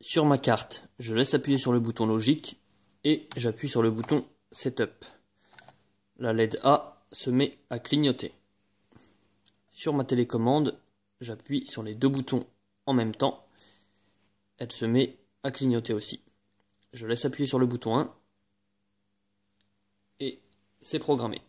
Sur ma carte, je laisse appuyer sur le bouton logique et j'appuie sur le bouton setup. La LED A se met à clignoter. Sur ma télécommande, j'appuie sur les deux boutons en même temps. Elle se met à clignoter aussi. Je laisse appuyer sur le bouton 1 et c'est programmé.